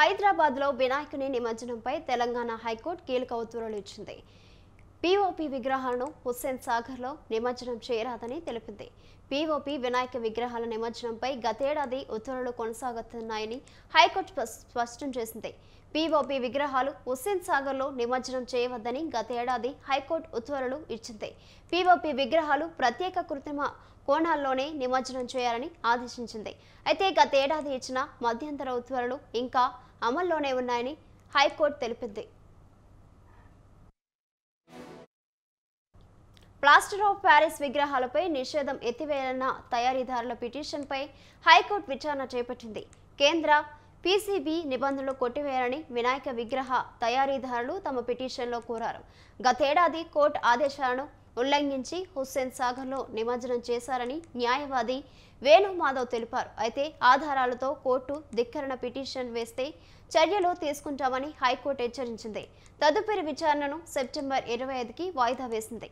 హైదరాబాద్లో వినాయకుని నిమజ్జనంపై తెలంగాణ హైకోర్టు కీలక ఉత్తర్వులు ఇచ్చింది పీఓపి విగ్రహాలను హుస్సేన్ సాగర్లో నిమజ్జనం చేయరాదని తెలిపింది పీఓపీ వినాయక విగ్రహాల నిమజ్జనంపై గతేడాది ఉత్తర్వులు కొనసాగుతున్నాయని హైకోర్టు స్పష్టం చేసింది పీఓపీ విగ్రహాలు హుస్సేన్ సాగర్లో నిమజ్జనం చేయవద్దని గతేడాది హైకోర్టు ఉత్తర్వులు ఇచ్చింది పీఓపీ విగ్రహాలు ప్రత్యేక కృత్రిమ కోణాల్లోనే నిమజ్జనం చేయాలని ఆదేశించింది అయితే గతేడాది ఇచ్చిన మధ్యంతర ఉత్తర్వులు ఇంకా అమల్లోనే ఉన్నాయని హైకోర్టు తెలిపింది ప్లాస్టర్ ఆఫ్ ప్యారిస్ విగ్రహాలపై నిషేధం ఎత్తివేయాలన్న తయారీదారుల పిటిషన్పై హైకోర్టు విచారణ చేపట్టింది కేంద్ర పీసీబీ నిబంధనలు కొట్టివేయాలని వినాయక విగ్రహ తయారీదారులు తమ పిటిషన్లో కోరారు గతేడాది కోర్టు ఆదేశాలను ఉల్లంఘించి హుస్సేన్ సాగర్లో నిమజ్జనం చేశారని న్యాయవాది వేణుమాధవ్ తెలిపారు అయితే ఆధారాలతో కోర్టు ధిక్కరణ పిటిషన్ వేస్తే చర్యలు తీసుకుంటామని హైకోర్టు హెచ్చరించింది తదుపరి విచారణను సెప్టెంబర్ ఇరవై ఐదుకి వాయిదా వేసింది